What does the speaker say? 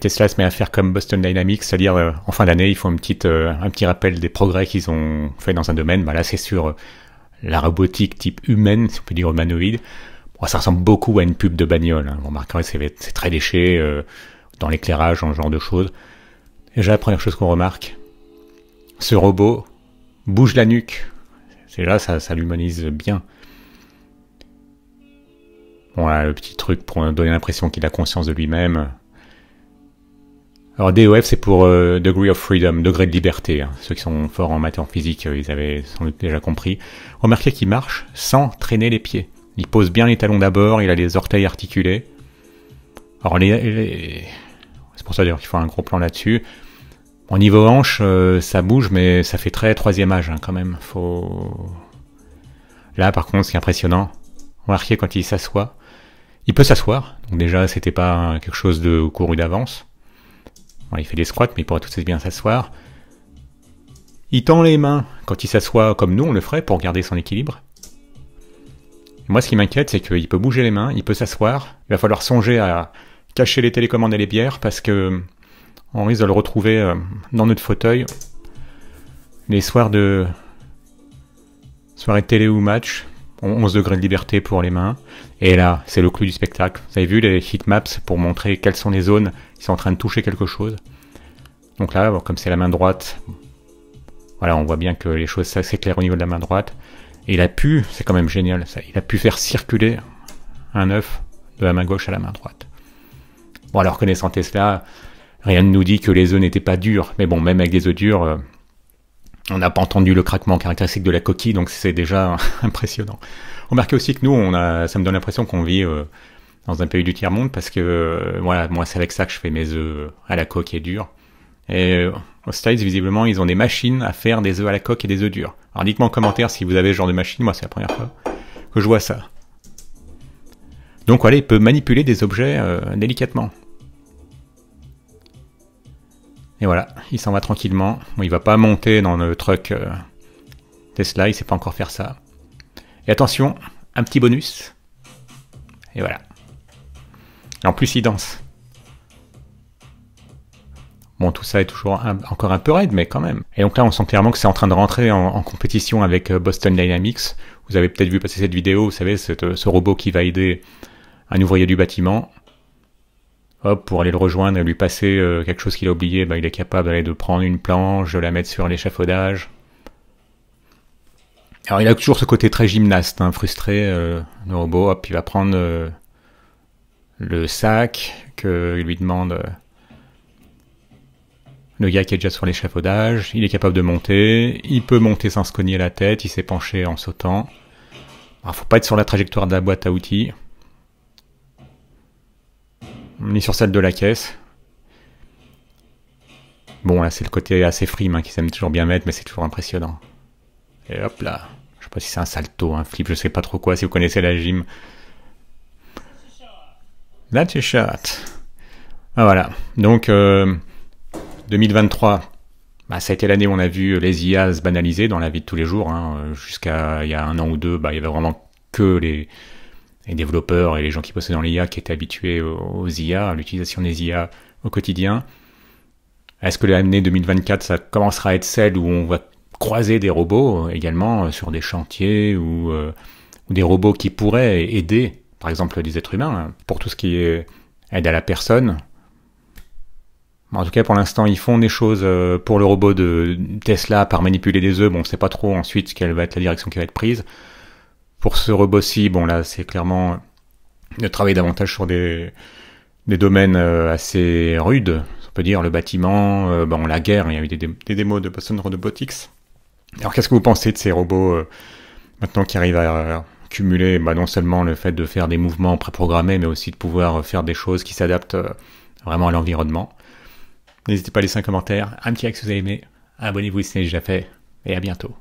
Tesla se met à faire comme Boston Dynamics, c'est-à-dire euh, en fin d'année, ils font une euh, un petit rappel des progrès qu'ils ont fait dans un domaine. Bah, là, c'est sur euh, la robotique type humaine, si on peut dire humanoïde. ça ressemble beaucoup à une pub de bagnole. Hein. Vous remarquerez, c'est très léché dans l'éclairage, dans ce genre de choses. Déjà, la première chose qu'on remarque, ce robot bouge la nuque. Déjà, ça, ça l'humanise bien. Voilà, le petit truc pour donner l'impression qu'il a conscience de lui-même. Alors DOF, c'est pour euh, Degree of Freedom, degré de liberté. Hein. Ceux qui sont forts en matière en physique, euh, ils avaient sans doute déjà compris. Remarquez qu'il marche sans traîner les pieds. Il pose bien les talons d'abord, il a les orteils articulés. Alors les, c'est pour ça d'ailleurs qu'il faut un gros plan là-dessus. En niveau hanche, euh, ça bouge, mais ça fait très troisième âge hein, quand même. Faut... Là par contre, ce qui est impressionnant, remarquez quand il s'assoit, il peut s'asseoir. Donc déjà, c'était pas quelque chose de couru d'avance il fait des squats, mais il pourrait tout bien s'asseoir. Il tend les mains quand il s'assoit comme nous on le ferait pour garder son équilibre. Moi, ce qui m'inquiète, c'est qu'il peut bouger les mains, il peut s'asseoir. Il va falloir songer à cacher les télécommandes et les bières parce que on risque de le retrouver euh, dans notre fauteuil les soirs de soirée de télé ou match. 11 degrés de liberté pour les mains. Et là, c'est le clou du spectacle. Vous avez vu les heatmaps pour montrer quelles sont les zones qui sont en train de toucher quelque chose. Donc là, comme c'est la main droite, voilà, on voit bien que les choses s'éclairent au niveau de la main droite. Et il a pu, c'est quand même génial, ça, il a pu faire circuler un œuf de la main gauche à la main droite. Bon, alors connaissant Tesla, rien ne nous dit que les œufs n'étaient pas durs. Mais bon, même avec des œufs durs, euh, on n'a pas entendu le craquement caractéristique de la coquille, donc c'est déjà impressionnant. remarque aussi que nous, on a, ça me donne l'impression qu'on vit euh, dans un pays du tiers-monde, parce que euh, voilà, moi c'est avec ça que je fais mes œufs à la coque et durs. Et euh, aux States, visiblement, ils ont des machines à faire des œufs à la coque et des œufs durs. Alors dites-moi en commentaire si vous avez ce genre de machine, moi c'est la première fois que je vois ça. Donc voilà, il peut manipuler des objets délicatement. Et voilà, il s'en va tranquillement. Bon, il va pas monter dans le truck euh, Tesla, il sait pas encore faire ça. Et attention, un petit bonus. Et voilà. Et en plus, il danse. Bon, tout ça est toujours encore un peu raide, mais quand même. Et donc là, on sent clairement que c'est en train de rentrer en, compétition avec euh, Boston Dynamics. Vous avez peut-être vu passer cette vidéo, vous savez, ce robot qui va aider un ouvrier du bâtiment hop, pour aller le rejoindre et lui passer euh, quelque chose qu'il a oublié, bah, il est capable d'aller de prendre une planche, de la mettre sur l'échafaudage. Alors il a toujours ce côté très gymnaste, hein, frustré, euh, le robot, hop, il va prendre euh, le sac que lui demande le gars qui est déjà sur l'échafaudage, il est capable de monter, il peut monter sans se cogner la tête, il s'est penché en sautant. Alors faut pas être sur la trajectoire de la boîte à outils. On sur celle de la caisse. Bon, là, c'est le côté assez frime hein, qu'ils aiment toujours bien mettre, mais c'est toujours impressionnant. Et hop là. Je sais pas si c'est un salto, un flip, je sais pas trop quoi, si vous connaissez la gym. That's a ah, shot. voilà. Donc, 2023, euh, bah, ça a été l'année où on a vu les IA se banaliser dans la vie de tous les jours. Hein, jusqu'à il y a un an ou deux, bah, il y avait vraiment que les, les développeurs et les gens qui bossaient dans l'IA, qui étaient habitués aux, IA, à l'utilisation des IA au quotidien. Est-ce que l'année 2024, ça commencera à être celle où on va croiser des robots euh, également euh, sur des chantiers euh, ou, des robots qui pourraient aider, par exemple, des êtres humains hein, pour tout ce qui est aide à la personne en tout cas, pour l'instant, ils font des choses pour le robot de Tesla par manipuler des œufs. Bon, on ne sait pas trop ensuite quelle va être la direction qui va être prise. Pour ce robot-ci, bon là, c'est clairement de euh, travailler davantage sur des, domaines euh, assez rudes, on peut dire le bâtiment, euh, bon, la guerre, hein, il y a eu des, des démos de Boston Robotics. Alors qu'est-ce que vous pensez de ces robots maintenant qui arrivent à, cumuler bah, non seulement le fait de faire des mouvements préprogrammés, mais aussi de pouvoir faire des choses qui s'adaptent vraiment à l'environnement N'hésitez pas à laisser un commentaire, un petit like si vous avez aimé, abonnez-vous si ce n'est déjà fait, et à bientôt.